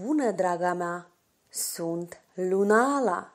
Bună, draga mea! Sunt Lunala!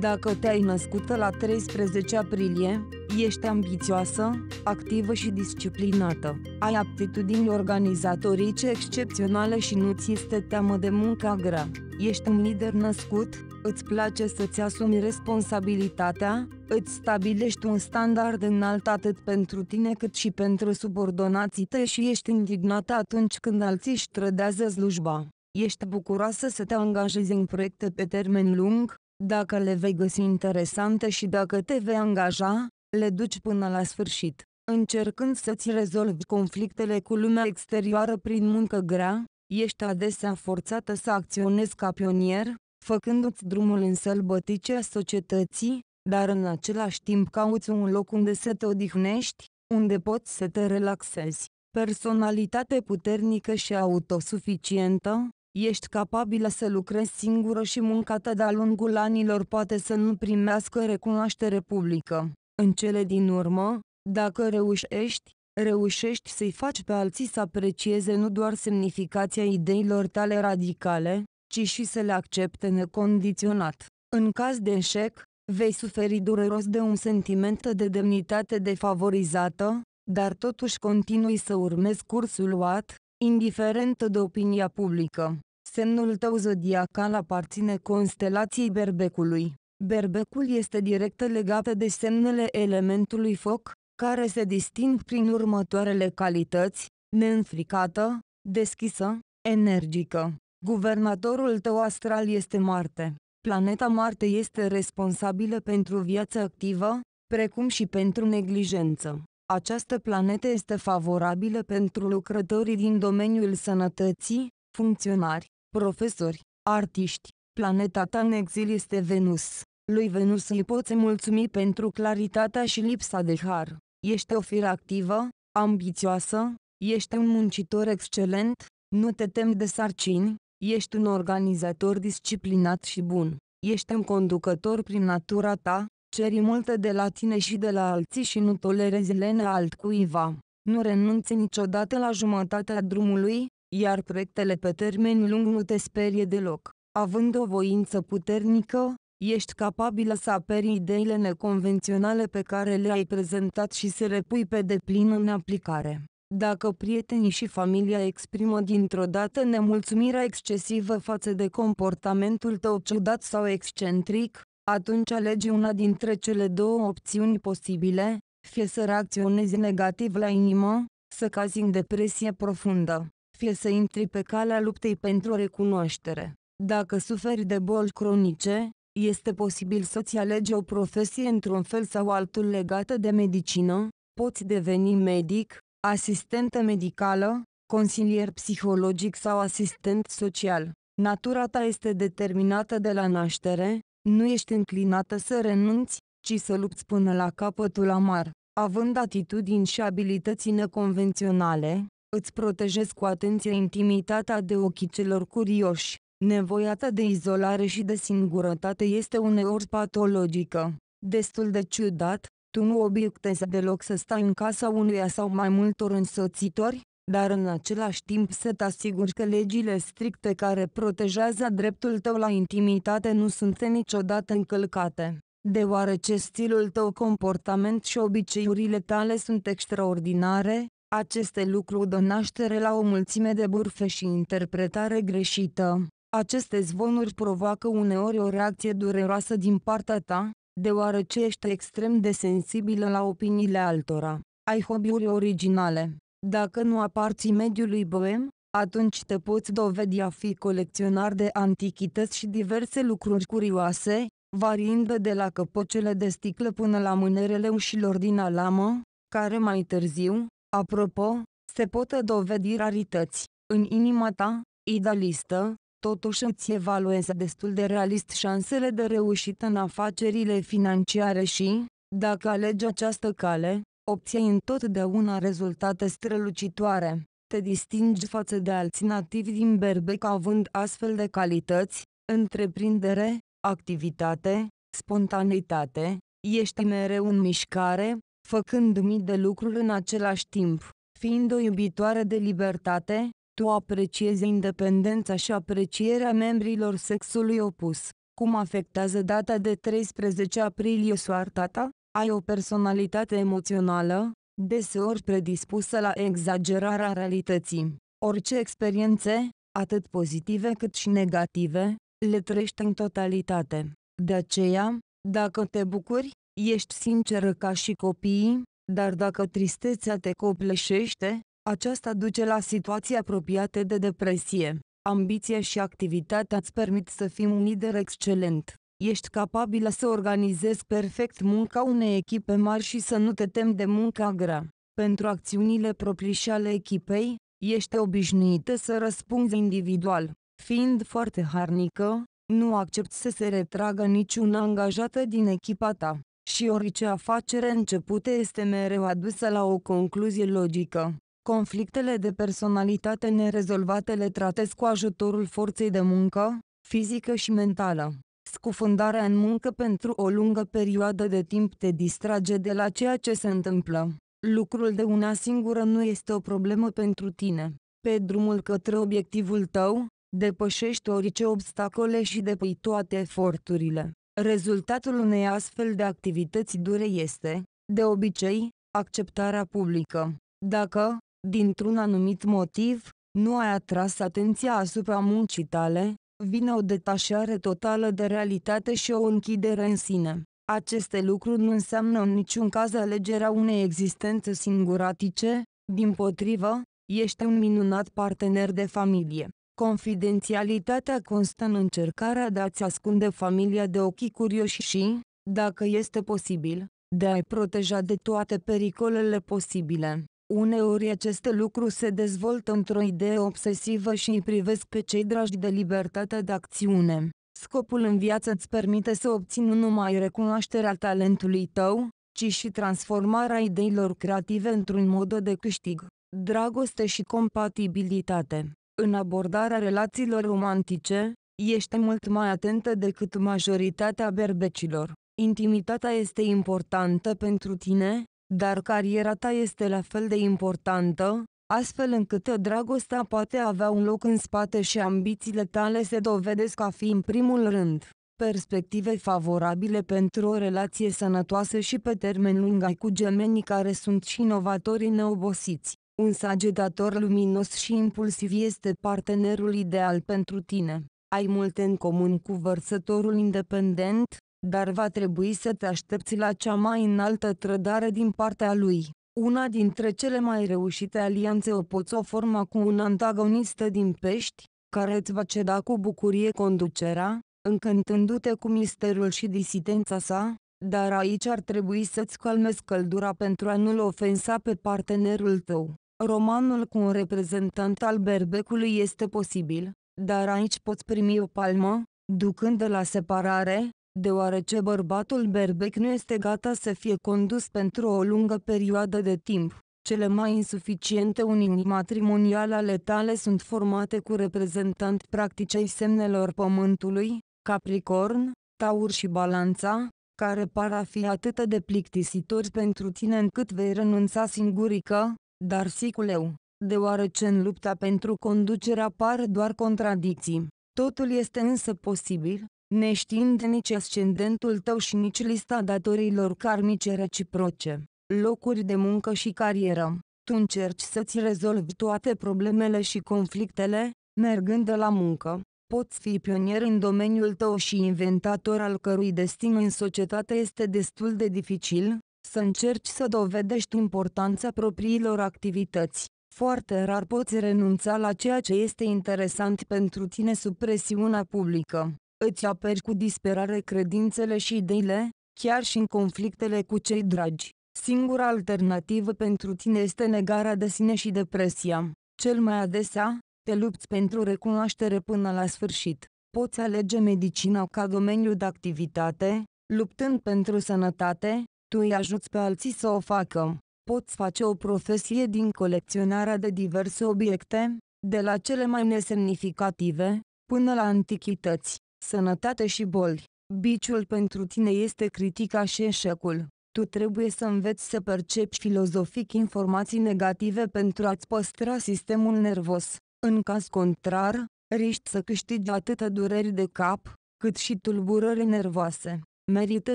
Dacă te-ai născută la 13 aprilie, ești ambițioasă, activă și disciplinată. Ai aptitudini organizatorice excepționale și nu ți este teamă de munca grea. Ești un lider născut, Îți place să-ți asumi responsabilitatea, îți stabilești un standard înalt atât pentru tine cât și pentru subordonații tăi și ești indignată atunci când alții își trădează slujba. Ești bucuroasă să te angajezi în proiecte pe termen lung, dacă le vei găsi interesante și dacă te vei angaja, le duci până la sfârșit. Încercând să-ți rezolvi conflictele cu lumea exterioară prin muncă grea, ești adesea forțată să acționezi ca pionier, făcându-ți drumul în sălbăticea societății, dar în același timp cauți un loc unde să te odihnești, unde poți să te relaxezi. Personalitate puternică și autosuficientă, ești capabilă să lucrezi singură și munca ta de-a lungul anilor poate să nu primească recunoaștere publică. În cele din urmă, dacă reușești, reușești să-i faci pe alții să aprecieze nu doar semnificația ideilor tale radicale, ci și să le accepte necondiționat. În caz de eșec, vei suferi dureros de un sentiment de demnitate defavorizată, dar totuși continui să urmezi cursul luat, indiferent de opinia publică. Semnul tău zodiacal aparține constelației berbecului. Berbecul este direct legat de semnele elementului foc, care se disting prin următoarele calități, neînfricată, deschisă, energică, Guvernatorul tău astral este Marte. Planeta Marte este responsabilă pentru viața activă, precum și pentru neglijență. Această planetă este favorabilă pentru lucrătorii din domeniul sănătății, funcționari, profesori, artiști. Planeta ta în exil este Venus. Lui Venus îi poți mulțumi pentru claritatea și lipsa de har. Ești o fire activă, ambițioasă, ești un muncitor excelent, nu te temi de sarcini, Ești un organizator disciplinat și bun. Ești un conducător prin natura ta, ceri multe de la tine și de la alții și nu tolerezi lenea altcuiva. Nu renunți niciodată la jumătatea drumului, iar proiectele pe termen lung nu te sperie deloc. Având o voință puternică, ești capabilă să aperi ideile neconvenționale pe care le-ai prezentat și să le pui pe deplin în aplicare. Dacă prietenii și familia exprimă dintr-o dată nemulțumirea excesivă față de comportamentul tău ciudat sau excentric, atunci alege una dintre cele două opțiuni posibile, fie să reacționezi negativ la inimă, să cazi în depresie profundă, fie să intri pe calea luptei pentru recunoaștere. Dacă suferi de boli cronice, este posibil să-ți alegi o profesie într-un fel sau altul legată de medicină, poți deveni medic, asistentă medicală, consilier psihologic sau asistent social. Natura ta este determinată de la naștere, nu ești înclinată să renunți, ci să lupți până la capătul amar. Având atitudini și abilități neconvenționale, îți protejezi cu atenție intimitatea de ochii celor curioși. Nevoia ta de izolare și de singurătate este uneori patologică. Destul de ciudat, tu nu obiectezi deloc să stai în casa unuia sau mai multor însoțitori, dar în același timp să te asiguri că legile stricte care protejează dreptul tău la intimitate nu sunt niciodată încălcate, deoarece stilul tău comportament și obiceiurile tale sunt extraordinare, aceste lucruri dă naștere la o mulțime de burfe și interpretare greșită. Aceste zvonuri provoacă uneori o reacție dureroasă din partea ta, deoarece ești extrem de sensibilă la opiniile altora. Ai hobby-uri originale. Dacă nu aparții mediului boem, atunci te poți dovedi a fi colecționar de antichități și diverse lucruri curioase, variind de la căpocele de sticlă până la mânerele ușilor din alamă, care mai târziu, apropo, se pot dovedi rarități. În inima ta, idealistă, totuși îți evaluezi destul de realist șansele de reușită în afacerile financiare și, dacă alegi această cale, obții întotdeauna rezultate strălucitoare. Te distingi față de alți nativi din Berbec având astfel de calități, întreprindere, activitate, spontaneitate, ești mereu în mișcare, făcând mii de lucruri în același timp. Fiind o iubitoare de libertate, tu apreciezi independența și aprecierea membrilor sexului opus. Cum afectează data de 13 aprilie soarta ta? Ai o personalitate emoțională, deseori predispusă la exagerarea realității. Orice experiențe, atât pozitive cât și negative, le trăiești în totalitate. De aceea, dacă te bucuri, ești sinceră ca și copiii, dar dacă tristețea te copleșește, aceasta duce la situații apropiate de depresie. Ambiția și activitatea îți permit să fii un lider excelent. Ești capabilă să organizezi perfect munca unei echipe mari și să nu te temi de munca grea. Pentru acțiunile proprii și ale echipei, ești obișnuită să răspunzi individual. Fiind foarte harnică, nu accepti să se retragă niciun angajată din echipa ta și orice afacere începută este mereu adusă la o concluzie logică. Conflictele de personalitate nerezolvate le tratez cu ajutorul forței de muncă, fizică și mentală. Scufundarea în muncă pentru o lungă perioadă de timp te distrage de la ceea ce se întâmplă. Lucrul de una singură nu este o problemă pentru tine. Pe drumul către obiectivul tău, depășești orice obstacole și depui toate eforturile. Rezultatul unei astfel de activități dure este, de obicei, acceptarea publică. Dacă, dintr-un anumit motiv, nu ai atras atenția asupra muncii tale, vine o detașare totală de realitate și o închidere în sine. Aceste lucruri nu înseamnă în niciun caz alegerea unei existențe singuratice, din potrivă, ești un minunat partener de familie. Confidențialitatea constă în încercarea de a-ți ascunde familia de ochii curioși și, dacă este posibil, de a-i proteja de toate pericolele posibile. Uneori acest lucru se dezvoltă într-o idee obsesivă și îi privesc pe cei dragi de libertatea de acțiune. Scopul în viață îți permite să obții nu numai recunoașterea talentului tău, ci și transformarea ideilor creative într-un mod de câștig, dragoste și compatibilitate. În abordarea relațiilor romantice, ești mult mai atentă decât majoritatea berbecilor. Intimitatea este importantă pentru tine, dar cariera ta este la fel de importantă, astfel încât dragostea poate avea un loc în spate și ambițiile tale se dovedesc a fi în primul rând. Perspective favorabile pentru o relație sănătoasă și pe termen lung ai cu gemenii care sunt și inovatori neobosiți. Un sagetator luminos și impulsiv este partenerul ideal pentru tine. Ai multe în comun cu vărsătorul independent, dar va trebui să te aștepți la cea mai înaltă trădare din partea lui. Una dintre cele mai reușite alianțe o poți o forma cu un antagonist din pești, care îți va ceda cu bucurie conducerea, încântându-te cu misterul și disidența sa, dar aici ar trebui să-ți calmezi căldura pentru a nu-l ofensa pe partenerul tău. Romanul cu un reprezentant al berbecului este posibil, dar aici poți primi o palmă, ducând de la separare, deoarece bărbatul berbec nu este gata să fie condus pentru o lungă perioadă de timp. Cele mai insuficiente unii matrimoniale ale tale sunt formate cu reprezentanți practicei semnelor pământului, Capricorn, Taur și Balanța, care par a fi atât de plictisitori pentru tine încât vei renunța singurică, dar siculeu, deoarece în lupta pentru conducere apar doar contradicții. Totul este însă posibil, neștiind nici ascendentul tău și nici lista datorilor karmice reciproce, locuri de muncă și carieră. Tu încerci să-ți rezolvi toate problemele și conflictele, mergând de la muncă. Poți fi pionier în domeniul tău și inventator al cărui destin în societate este destul de dificil, să încerci să dovedești importanța propriilor activități. Foarte rar poți renunța la ceea ce este interesant pentru tine sub presiunea publică îți aperi cu disperare credințele și ideile, chiar și în conflictele cu cei dragi. Singura alternativă pentru tine este negarea de sine și depresia. Cel mai adesea, te lupți pentru recunoaștere până la sfârșit. Poți alege medicina ca domeniu de activitate, luptând pentru sănătate, tu îi ajuți pe alții să o facă. Poți face o profesie din colecționarea de diverse obiecte, de la cele mai nesemnificative, până la antichități sănătate și boli. Biciul pentru tine este critica și eșecul. Tu trebuie să înveți să percepi filozofic informații negative pentru a-ți păstra sistemul nervos. În caz contrar, riști să câștigi atât dureri de cap, cât și tulburări nervoase. Merită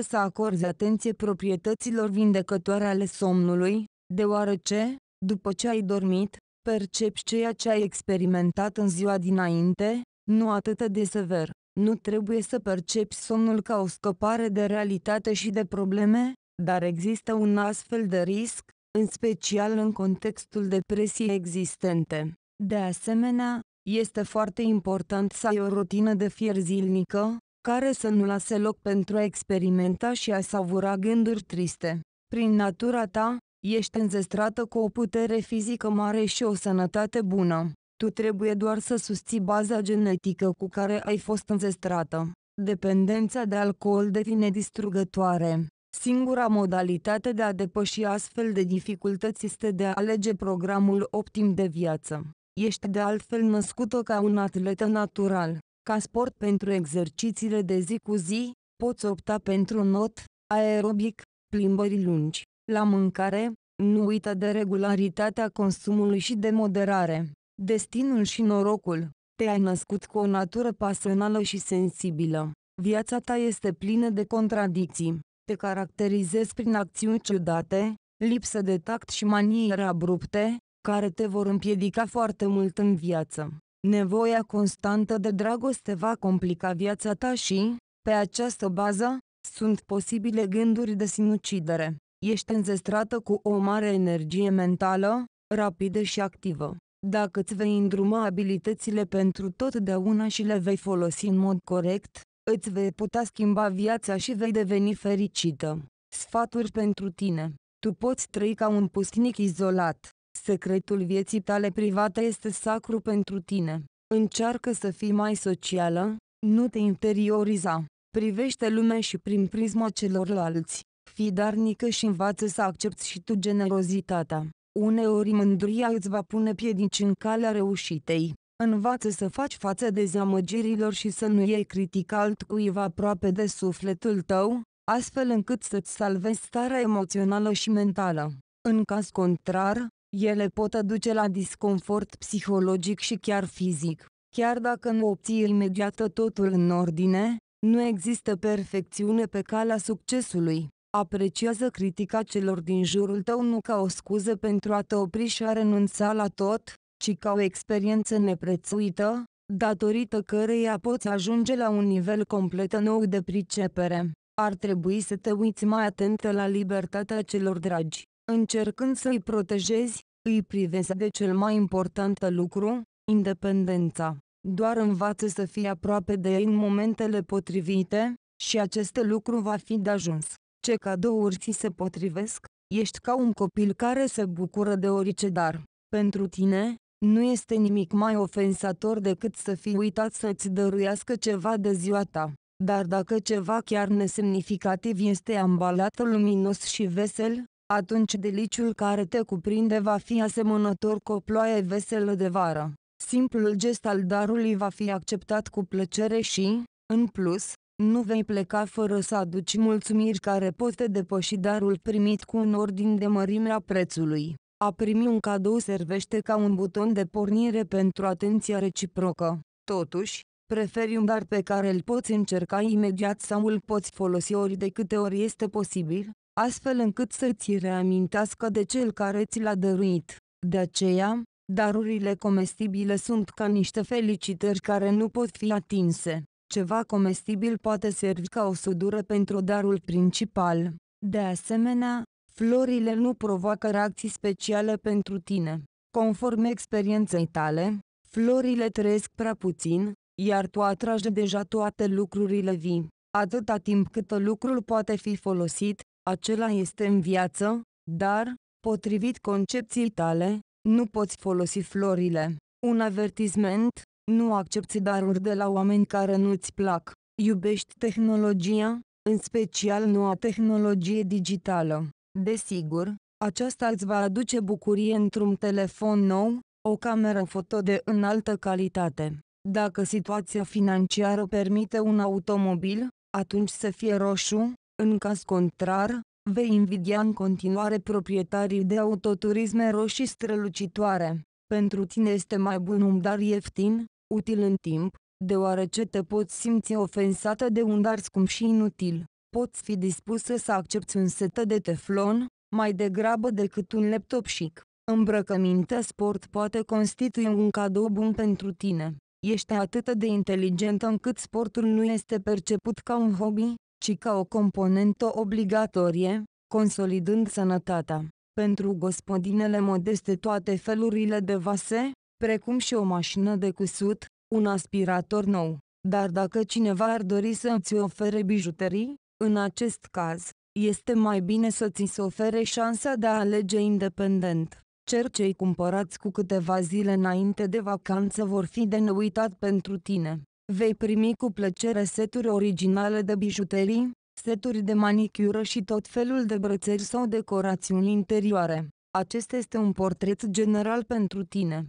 să acorzi atenție proprietăților vindecătoare ale somnului, deoarece, după ce ai dormit, percepi ceea ce ai experimentat în ziua dinainte, nu atât de sever. Nu trebuie să percepi somnul ca o scăpare de realitate și de probleme, dar există un astfel de risc, în special în contextul depresiei existente. De asemenea, este foarte important să ai o rutină de fier zilnică, care să nu lase loc pentru a experimenta și a savura gânduri triste. Prin natura ta, ești înzestrată cu o putere fizică mare și o sănătate bună. Tu trebuie doar să susții baza genetică cu care ai fost înzestrată. Dependența de alcool devine distrugătoare. Singura modalitate de a depăși astfel de dificultăți este de a alege programul optim de viață. Ești de altfel născută ca un atlet natural. Ca sport pentru exercițiile de zi cu zi, poți opta pentru not, aerobic, plimbări lungi, la mâncare, nu uita de regularitatea consumului și de moderare. Destinul și norocul. Te-ai născut cu o natură pasională și sensibilă. Viața ta este plină de contradicții. Te caracterizezi prin acțiuni ciudate, lipsă de tact și maniere abrupte, care te vor împiedica foarte mult în viață. Nevoia constantă de dragoste va complica viața ta și, pe această bază, sunt posibile gânduri de sinucidere. Ești înzestrată cu o mare energie mentală, rapidă și activă dacă îți vei îndruma abilitățile pentru totdeauna și le vei folosi în mod corect, îți vei putea schimba viața și vei deveni fericită. Sfaturi pentru tine. Tu poți trăi ca un pustnic izolat. Secretul vieții tale private este sacru pentru tine. Încearcă să fii mai socială, nu te interioriza. Privește lumea și prin prisma celorlalți. Fii darnică și învață să accepti și tu generozitatea. Uneori mândria îți va pune piedici în calea reușitei. Învață să faci față dezamăgirilor și să nu iei critic altcuiva aproape de sufletul tău, astfel încât să-ți salvezi starea emoțională și mentală. În caz contrar, ele pot aduce la disconfort psihologic și chiar fizic. Chiar dacă nu obții imediat totul în ordine, nu există perfecțiune pe calea succesului apreciază critica celor din jurul tău nu ca o scuză pentru a te opri și a renunța la tot, ci ca o experiență neprețuită, datorită căreia poți ajunge la un nivel complet nou de pricepere. Ar trebui să te uiți mai atentă la libertatea celor dragi, încercând să îi protejezi, îi privezi de cel mai important lucru, independența. Doar învață să fii aproape de ei în momentele potrivite, și acest lucru va fi de ajuns. Ce cadouri ți se potrivesc? Ești ca un copil care se bucură de orice dar. Pentru tine, nu este nimic mai ofensator decât să fii uitat să-ți dăruiască ceva de ziua ta. Dar dacă ceva chiar nesemnificativ este ambalat luminos și vesel, atunci deliciul care te cuprinde va fi asemănător cu o ploaie veselă de vară. Simplul gest al darului va fi acceptat cu plăcere și, în plus, nu vei pleca fără să aduci mulțumiri care pot te depăși darul primit cu un ordin de mărime a prețului. A primi un cadou servește ca un buton de pornire pentru atenția reciprocă. Totuși, preferi un dar pe care îl poți încerca imediat sau îl poți folosi ori de câte ori este posibil, astfel încât să-ți reamintească de cel care ți l-a dăruit. De aceea, darurile comestibile sunt ca niște felicitări care nu pot fi atinse ceva comestibil poate servi ca o sudură pentru darul principal. De asemenea, florile nu provoacă reacții speciale pentru tine. Conform experienței tale, florile trăiesc prea puțin, iar tu atragi deja toate lucrurile vii. Atâta timp cât lucrul poate fi folosit, acela este în viață, dar, potrivit concepției tale, nu poți folosi florile. Un avertisment, nu accepti daruri de la oameni care nu-ți plac. Iubești tehnologia, în special noua tehnologie digitală. Desigur, aceasta îți va aduce bucurie într-un telefon nou, o cameră foto de înaltă calitate. Dacă situația financiară permite un automobil, atunci să fie roșu, în caz contrar, vei invidia în continuare proprietarii de autoturisme roșii strălucitoare. Pentru tine este mai bun un dar ieftin, util în timp, deoarece te poți simți ofensată de un dar scump și inutil. Poți fi dispusă să accepti un set de teflon, mai degrabă decât un laptop chic. Îmbrăcămintea sport poate constitui un cadou bun pentru tine. Ești atât de inteligentă încât sportul nu este perceput ca un hobby, ci ca o componentă obligatorie, consolidând sănătatea. Pentru gospodinele modeste toate felurile de vase, precum și o mașină de cusut, un aspirator nou. Dar dacă cineva ar dori să îți ofere bijuterii, în acest caz, este mai bine să ți se ofere șansa de a alege independent. Cer cei cumpărați cu câteva zile înainte de vacanță vor fi de neuitat pentru tine. Vei primi cu plăcere seturi originale de bijuterii, seturi de manicură și tot felul de brățări sau decorațiuni interioare. Acesta este un portret general pentru tine